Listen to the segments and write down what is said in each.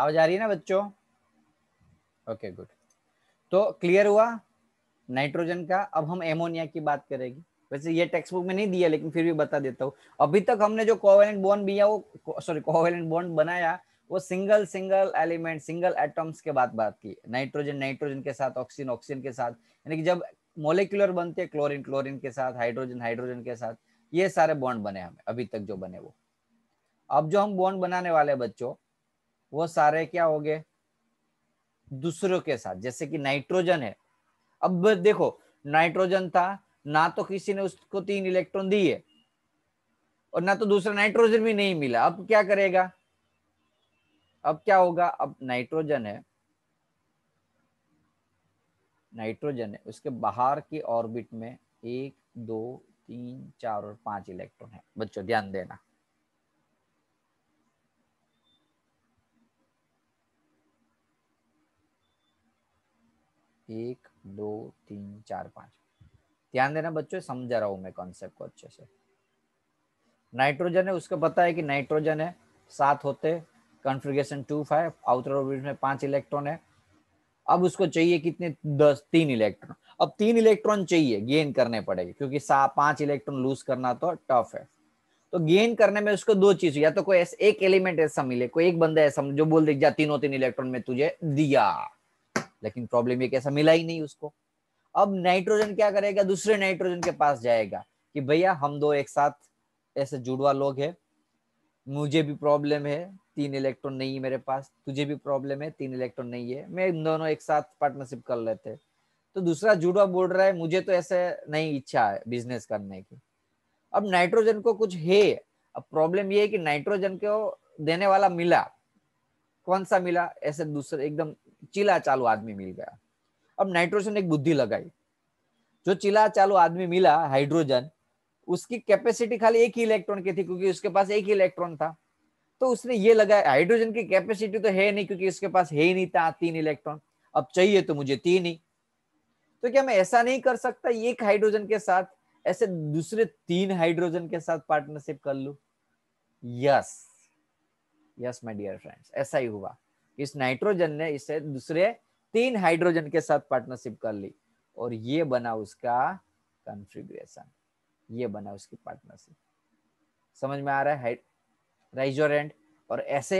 आवाज आ रही है ना बच्चों ओके गुड तो क्लियर हुआ नाइट्रोजन का अब हम एमोनिया की बात करेंगे वैसे ये टेक्स्ट बुक में नहीं दिया लेकिन फिर भी बता देता हूँ अभी तक हमने जो कोवेलेंट बॉन्ड दिया वो सॉरी कोवेलेंट बॉन्ड बनाया वो single single element single atoms के बाद बात की नाइट्रोजन नाइट्रोजन के साथ ऑक्सीजन ऑक्सीजन के साथ यानी कि जब मोलिकुलर बनते हैं क्लोरीन क्लोरीन के साथ हाइड्रोजन हाइड्रोजन के साथ ये सारे बॉन्ड बने हमें अभी तक जो बने वो अब जो हम बॉन्ड बनाने वाले बच्चों वो सारे क्या हो गए दूसरों के साथ जैसे कि नाइट्रोजन है अब देखो नाइट्रोजन था ना तो किसी ने उसको तीन इलेक्ट्रॉन दिए और ना तो दूसरा नाइट्रोजन भी नहीं मिला अब क्या करेगा अब क्या होगा अब नाइट्रोजन है नाइट्रोजन है उसके बाहर की ऑर्बिट में एक दो तीन चार और पांच इलेक्ट्रॉन है बच्चों ध्यान देना एक दो तीन चार पांच ध्यान देना बच्चों समझा रहा हूं मैं कॉन्सेप्ट को अच्छे से नाइट्रोजन है उसको पता है कि नाइट्रोजन है सात होते configuration two five outer orbit में पांच इलेक्ट्रॉन है अब उसको चाहिए कितने दस तीन इलेक्ट्रॉन अब तीन इलेक्ट्रॉन चाहिए गेन करने पड़ेंगे क्योंकि पांच इलेक्ट्रॉन लूज करना तो टफ है तो गेन करने में उसको दो चीज या तो कोई एक एलिमेंट ऐसा मिले कोई एक बंदा ऐसा जो बोल दे जा तीनों तीन इलेक्ट्रॉन में तुझे दिया लेकिन प्रॉब्लम ये कैसा मिला ही नहीं उसको अब नाइट्रोजन क्या करेगा दूसरे नाइट्रोजन के पास जाएगा कि भैया हम दो एक साथ ऐसे जुड़वा लोग हैं मुझे भी प्रॉब्लम है तीन इलेक्ट्रॉन नहीं है मेरे पास तुझे भी प्रॉब्लम है तीन इलेक्ट्रॉन नहीं है मैं इन दोनों एक साथ पार्टनरशिप कर लेते तो दूसरा जुड़वा बोल रहा है मुझे तो ऐसे नहीं इच्छा है बिजनेस करने की अब नाइट्रोजन को कुछ है अब प्रॉब्लम ये है कि नाइट्रोजन को देने वाला मिला कौन सा मिला ऐसे दूसरे एकदम चिला चालू आदमी मिल गया अब नाइट्रोजन एक बुद्धि लगाई जो चिला चालू आदमी मिला हाइड्रोजन उसकी कैपेसिटी खाली एक ही इलेक्ट्रॉन की थी क्योंकि उसके पास एक ही इलेक्ट्रॉन था तो उसने ये लगाया हाइड्रोजन की कैपेसिटी तो है नहीं क्योंकि उसके पास है ही नहीं था तीन इलेक्ट्रॉन अब चाहिए तो मुझे तीन ही तो क्या मैं ऐसा नहीं कर सकता एक हाइड्रोजन के साथ ऐसे दूसरे तीन हाइड्रोजन के साथ पार्टनरशिप कर लू yes yes my dear friends ऐसा ही हुआ इस नाइट्रोजन ने इसे दूसरे तीन हाइड्रोजन के साथ पार्टनरशिप कर ली और ये बना उसका कंफिग्रेशन ये बना उसकी पार्टनरशिप समझ में आ रहा है राइजोरेंट और ऐसे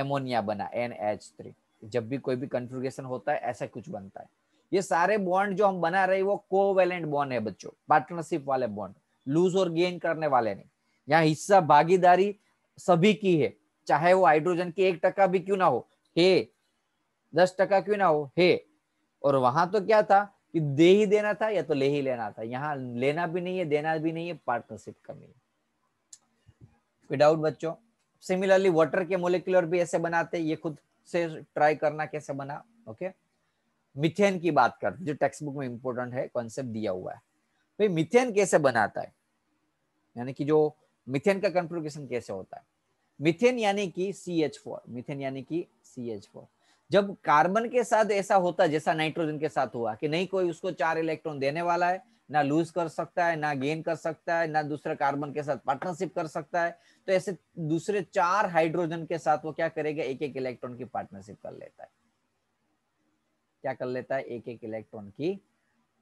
एमोनिया बना एन एच थ्री जब भी कोई भी कंफ्यूगेशन होता है ऐसा कुछ बनता है ये सारे बॉन्ड जो हम बना रहे वो कोवेलेंट बॉन्ड है बच्चों पार्टनरशिप वाले बॉन्ड लूज और गेन करने वाले नहीं यहाँ हिस्सा भागीदारी सभी की है चाहे वो हाइड्रोजन की एक टका भी क्यों ना हो हे दस टका क्यों ना हो हे और वहां तो क्या था कि दे ही देना था या तो ले ही लेना था यहाँ लेना भी नहीं है देना भी नहीं है पार्टनरशिप कमी कोई डाउट बच्चों सिमिलरली वाटर के मोलिकुलर भी ऐसे बनाते ये खुद से ट्राई करना कैसे बना ओके मिथेन की बात करते जो टेक्स्ट बुक में इंपोर्टेंट है कॉन्सेप्ट दिया हुआ है भाई मिथेन कैसे बनाता है यानी कि जो मिथेन का कंप्रोगेशन कैसे होता है मिथेन यानी कि सी एच फोर मिथेन यानी कि सी एच फोर जब कार्बन के साथ ऐसा होता जैसा नाइट्रोजन के साथ हुआ कि नहीं कोई उसको चार इलेक्ट्रॉन देने वाला है ना लूज कर सकता है ना गेन कर सकता है ना दूसरा कार्बन के साथ पार्टनरशिप कर सकता है तो ऐसे दूसरे चार हाइड्रोजन के साथ वो क्या करेगा एक एक इलेक्ट्रॉन की पार्टनरशिप कर लेता है क्या कर लेता है एक एक इलेक्ट्रॉन की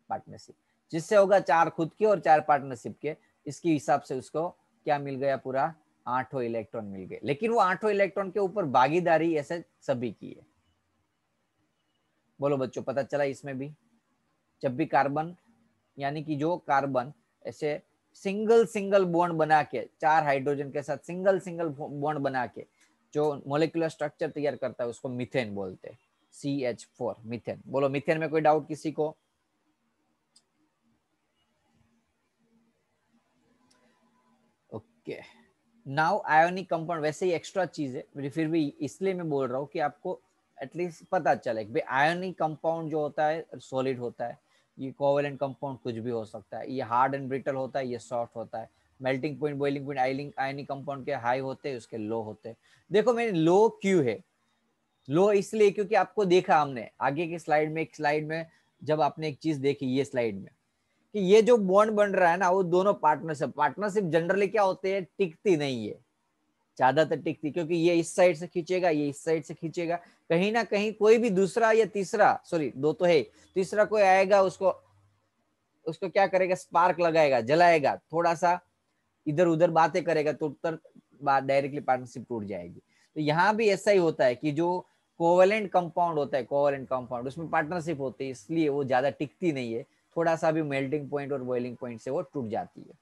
पार्टनरशिप जिससे होगा चार खुद के और चार पार्टनरशिप के इसके हिसाब से उसको क्या मिल गया पूरा आठों इलेक्ट्रॉन मिल गए लेकिन वो आठों इलेक्ट्रॉन के ऊपर भागीदारी ऐसे सभी की है बोलो बच्चों पता चला इसमें भी जब भी कार्बन यानी कि जो कार्बन ऐसे सिंगल सिंगल बॉन्ड बना के चार हाइड्रोजन के साथ सिंगल सिंगल बॉन्ड बना के जो मोलिकुलर स्ट्रक्चर तैयार करता है उसको मिथेन बोलते सी एच फोर मिथेन बोलो मिथेन में कोई डाउट किसी को okay okay. Now ionic compound वैसे ही एक्स्ट्रा चीज है फिर भी इसलिए मैं बोल रहा हूँ कि आपको एटलीस्ट पता चले कि आयोनिक कंपाउंड जो होता है सॉलिड होता है ये कोवेलेंट कंपाउंड कुछ भी हो सकता है ये हार्ड एंड ब्रिटल होता है ये सॉफ्ट होता है मेल्टिंग पॉइंट बॉइलिंग पॉइंट आइलिंग आयनिक कंपाउंड के हाई होते हैं उसके लो होते हैं देखो मेरे लो क्यों है लो इसलिए क्योंकि आपको देखा हमने आगे की स्लाइड में एक स्लाइड में जब आपने एक चीज देखी ये स्लाइड में कि ये जो बॉन्ड बन रहा है ना वो दोनों पार्टनरशिप पार्टनरशिप जनरली क्या होते हैं टिकती नहीं है ज्यादातर टिकती क्योंकि ये इस साइड से खींचेगा ये इस साइड से खींचेगा कहीं ना कहीं कोई भी दूसरा या तीसरा सॉरी दो तो है तीसरा कोई आएगा उसको उसको क्या करेगा स्पार्क लगाएगा जलाएगा थोड़ा सा इधर उधर बातें करेगा तो उत्तर बात डायरेक्टली पार्टनरशिप टूट जाएगी तो यहाँ भी ऐसा ही होता है कि जो कोवेलेंट कंपाउंड होता है कोवेलेंट कंपाउंड उसमें पार्टनरशिप होती है इसलिए वो ज्यादा टिकती नहीं है थोड़ा सा भी मेल्टिंग पॉइंट और बॉइलिंग पॉइंट से वो टूट जाती है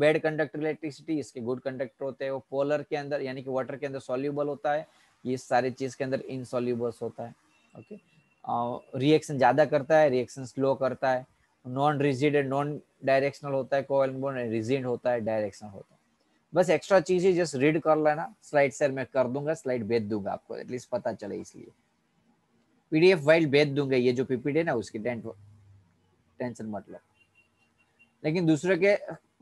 बेड कंडक्टर इलेक्ट्रिसिटी इसके गुड कंडक्टर होते हैं वो पोलर के अंदर यानी कि वाटर के अंदर सोल्यूबल होता है ये सारी चीज़ के अंदर इनसोल्यूबल्स होता है ओके रिएक्शन ज़्यादा करता है रिएक्शन स्लो करता है non rigid and non directional होता है कोवेलेंट रिजिड होता है डायरेक्शन होता है बस एक्स्ट्रा चीज ही जस्ट रीड कर लेना स्लाइड सर मैं कर दूंगा स्लाइड भेज दूंगा आपको एटलीस्ट पता चले इसलिए पीडीएफ फाइल भेज दूंगा ये जो पीपीडी है ना उसकी टेंट टेंशन मत लो लेकिन दूसरे के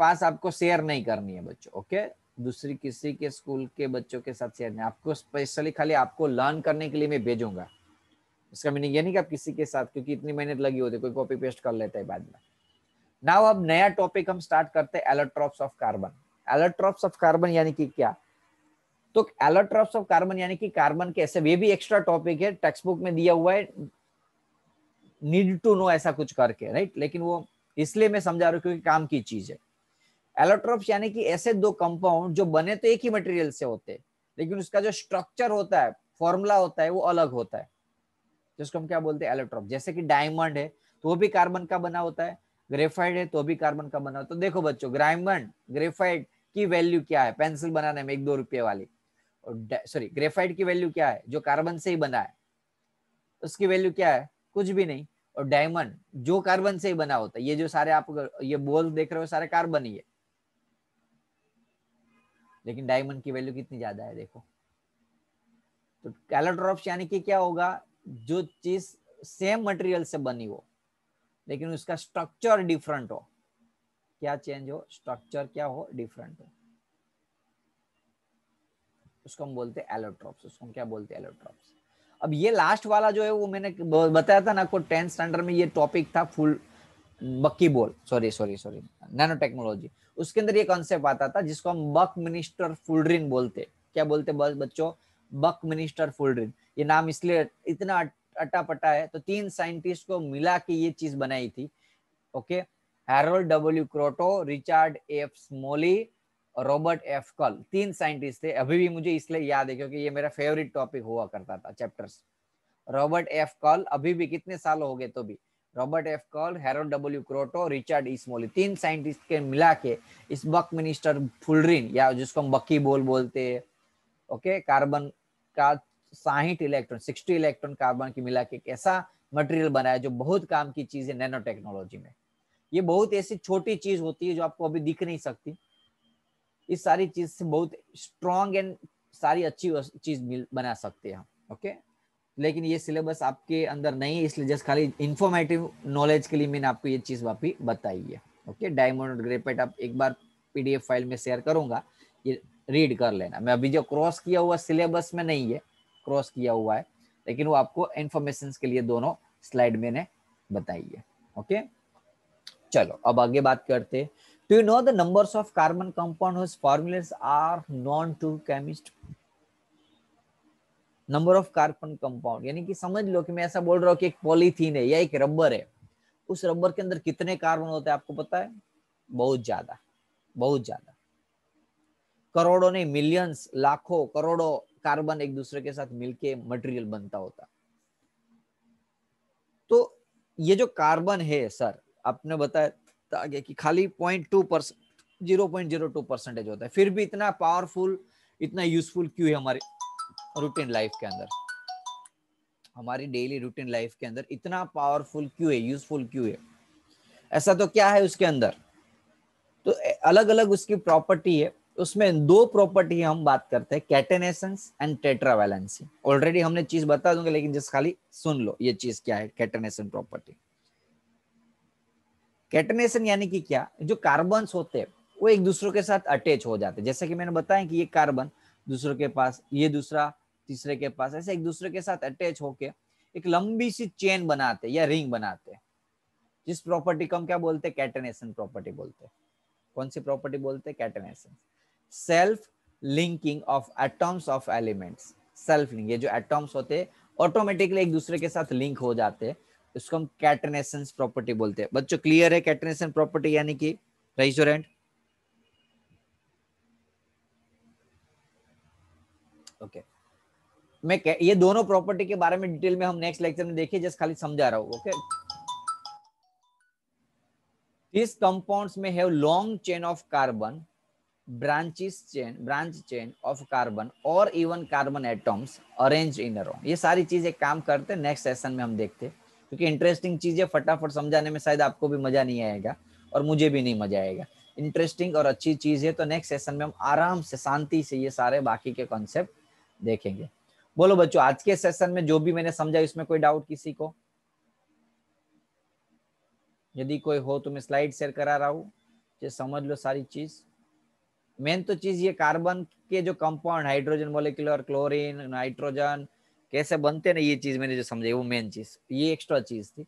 पास आपको शेयर नहीं करनी है बच्चों ओके दूसरी किसी के स्कूल के बच्चों के साथ शेयर नहीं आपको स्पेशली खाली आपको लर्न करने के लिए मैं भेजूंगा इसका मीनिंग ये नहीं कि आप किसी के साथ क्योंकि इतनी मेहनत लगी होती है कोई कॉपी पेस्ट कर लेता है बाद में नाउ अब नया टॉपिक हम स्टार्ट करते हैं allotropes of carbon allotropes of carbon यानी कि क्या तो एलोट्रॉप्स ऑफ कार्बन यानी कि कार्बन के ऐसे वे भी एक्स्ट्रा टॉपिक है टेक्स्ट बुक में दिया हुआ है नीड टू नो ऐसा कुछ करके राइट लेकिन वो इसलिए मैं समझा रहा हूँ क्योंकि काम की चीज है एलोट्रोप्स यानी कि ऐसे दो कंपाउंड जो बने तो एक ही मटेरियल से होते हैं लेकिन उसका जो स्ट्रक्चर होता है फॉर्मूला होता है वो अलग होता है जिसको हम क्या बोलते हैं एलोट्रोप जैसे कि डायमंड है तो वो भी कार्बन का बना होता है ग्रेफाइड है तो भी कार्बन का बना होता है तो देखो बच्चों ग्राइमंड ग्रेफाइड की वैल्यू क्या है पेंसिल बनाने में एक दो रुपये वाली सॉरी ग्रेफाइड की वैल्यू क्या है जो कार्बन से ही बना है उसकी वैल्यू क्या है कुछ भी नहीं और डायमंड जो कार्बन से ही बना होता है ये जो सारे आप ये बोल देख रहे हो सारे कार्बन ही है लेकिन डायमंड की वैल्यू कितनी ज्यादा है देखो तो कैलोट्रॉप्स यानी कि क्या होगा जो चीज सेम मटेरियल से बनी हो लेकिन उसका स्ट्रक्चर डिफरेंट हो क्या चेंज हो स्ट्रक्चर क्या हो डिफरेंट हो उसको हम बोलते हैं एलोट्रॉप्स उसको हम क्या बोलते हैं एलोट्रॉप्स अब ये लास्ट वाला जो है वो मैंने बताया था ना आपको टेंथ स्टैंडर्ड में ये टॉपिक था फुल बक्की बोल sorry sorry sorry nano technology उसके अंदर ये कॉन्सेप्ट आता था जिसको हम बक मिनिस्टर फुलड्रिन बोलते क्या बोलते बस बच्चों बक मिनिस्टर फुलड्रिन ये नाम इसलिए इतना अटा पटा है तो तीन साइंटिस्ट को मिला के ये चीज बनाई थी okay Harold W Kroto Richard F Smalley Robert F Curl तीन साइंटिस्ट थे अभी भी मुझे इसलिए याद है क्योंकि ये मेरा फेवरेट टॉपिक हुआ करता था चैप्टर्स रॉबर्ट एफ कल अभी भी कितने साल हो गए तो भी Robert F Curl Harold W Kroto Richard Smalley तीन साइंटिस्ट के मिला के इस बक मिनिस्टर फुलरिन या जिसको हम बक्की बोल बोलते हैं ओके कार्बन का साहिठ इलेक्ट्रॉन सिक्सटी इलेक्ट्रॉन कार्बन की मिला के एक ऐसा मटेरियल बनाया जो बहुत काम की चीज है नैनो टेक्नोलॉजी में ये बहुत ऐसी छोटी चीज होती है जो आपको अभी दिख नहीं सकती इस सारी चीज से बहुत स्ट्रॉन्ग एंड सारी अच्छी चीज मिल बना सकते हैं ओके लेकिन ये सिलेबस आपके अंदर नहीं है इसलिए जस्ट खाली इंफॉर्मेटिव नॉलेज के लिए मैंने आपको ये चीज वापी बताई है ओके डायमंड ग्रेपेट आप एक बार पीडीएफ फाइल में शेयर करूंगा ये रीड कर लेना मैं अभी जो क्रॉस किया हुआ सिलेबस में नहीं है क्रॉस किया हुआ है लेकिन वो आपको इन्फॉर्मेशन के लिए दोनों स्लाइड मैंने बताई है ओके चलो अब आगे बात करते हैं Do you know the numbers of carbon compound whose formulas are known to chemist? Number of carbon compound यानी कि समझ लो कि मैं ऐसा बोल रहा हूँ कि एक पॉलीथीन है या एक रबर है उस रबर के अंदर कितने कार्बन होते हैं आपको पता है बहुत ज्यादा बहुत ज्यादा करोड़ों ने मिलियंस लाखों करोड़ों कार्बन एक दूसरे के साथ मिलके मटेरियल बनता होता तो ये जो कार्बन है सर आपने बताया सकता आगे कि खाली point two percent zero point zero two percentage होता है फिर भी इतना पावरफुल इतना यूजफुल क्यों है हमारी रूटीन लाइफ के अंदर हमारी डेली रूटीन लाइफ के अंदर इतना पावरफुल क्यों है यूजफुल क्यों है ऐसा तो क्या है उसके अंदर तो अलग अलग उसकी प्रॉपर्टी है उसमें दो प्रॉपर्टी हम बात करते हैं कैटेनेसेंस एंड टेट्रावैलेंसी ऑलरेडी हमने चीज बता दूंगा लेकिन जस्ट खाली सुन लो ये चीज क्या है कैटेनेसन प्रॉपर्टी कैटनेशन यानी कि क्या जो कार्बन होते हैं वो एक दूसरों के साथ अटैच हो जाते हैं जैसे कि मैंने बताया कि ये कार्बन दूसरों के पास ये दूसरा तीसरे के पास ऐसे एक दूसरे के साथ अटैच होके एक लंबी सी चेन बनाते या रिंग बनाते जिस प्रॉपर्टी को हम क्या बोलते हैं कैटनेशन प्रॉपर्टी बोलते हैं कौन सी प्रॉपर्टी बोलते हैं catenation self linking of atoms of elements self link ये जो एटम्स होते हैं ऑटोमेटिकली एक दूसरे के साथ लिंक हो जाते हैं इसको हम कैटनेसन प्रॉपर्टी बोलते हैं बच्चों क्लियर है कैटनेसन प्रॉपर्टी यानी कि रेजोरेंट ओके मैं ये दोनों प्रॉपर्टी के बारे में डिटेल में हम नेक्स्ट लेक्चर में देखिए जस्ट खाली समझा रहा हूं ओके दिस कंपाउंड्स में have long chain of carbon branches chain branch chain of carbon और even carbon atoms arranged in a ये सारी चीजें काम करते हैं नेक्स्ट सेशन में हम देखते हैं क्योंकि इंटरेस्टिंग चीजें फटाफट समझाने में शायद आपको भी मजा नहीं आएगा और मुझे भी नहीं मजा आएगा इंटरेस्टिंग और अच्छी चीज है तो नेक्स्ट सेशन में हम आराम से शांति से ये सारे बाकी के कॉन्सेप्ट देखेंगे बोलो बच्चों आज के सेशन में जो भी मैंने समझा इसमें कोई डाउट किसी को यदि कोई हो तो मैं स्लाइड शेयर करा रहा हूँ ये समझ लो सारी चीज मेन तो चीज ये कार्बन के जो compound hydrogen molecular chlorine nitrogen कैसे बनते ना ये चीज मैंने जो समझी वो मेन चीज ये एक्स्ट्रा चीज थी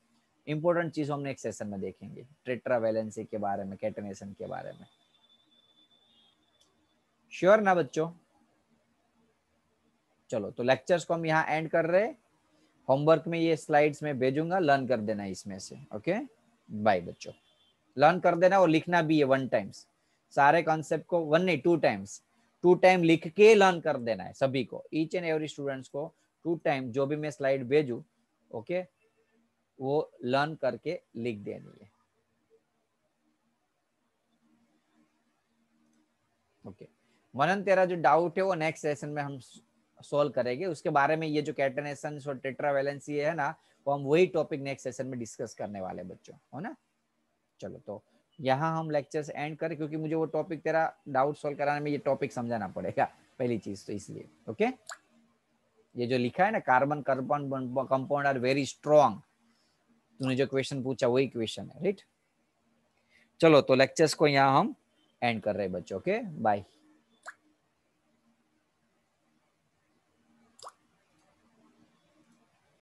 इंपॉर्टेंट चीज हमने एक सेशन में देखेंगे ट्रेट्रावेलेंसी के बारे में कैटनेशन के बारे में श्योर ना बच्चों चलो तो लेक्चर्स को हम यहाँ एंड कर रहे होमवर्क में ये स्लाइड्स में भेजूंगा लर्न कर देना इसमें से ओके बाय बच्चों लर्न कर देना और लिखना भी है वन टाइम्स सारे कॉन्सेप्ट को वन नहीं टू टाइम्स टू टाइम लिख के लर्न कर देना है सभी को ईच एंड एवरी स्टूडेंट्स को टू टाइम जो भी मैं स्लाइड भेजू ओके वो लर्न करके लिख देनी है ओके okay. मनन तेरा जो डाउट है वो नेक्स्ट सेशन में हम सोल्व करेंगे उसके बारे में ये जो कैटनेशन और टेट्रावेलेंसी है ना वो हम वही टॉपिक नेक्स्ट सेशन में डिस्कस करने वाले बच्चों हो ना चलो तो यहाँ हम लेक्चर्स एंड करें क्योंकि मुझे वो टॉपिक तेरा डाउट सोल्व कराने में ये टॉपिक समझाना पड़ेगा पहली चीज तो इसलिए ओके okay? ये जो लिखा है ना carbon carbon compound are very strong तुमने जो क्वेश्चन पूछा वही क्वेश्चन है राइट चलो तो लेक्चर्स को यहाँ हम एंड कर रहे हैं बच्चों के बाय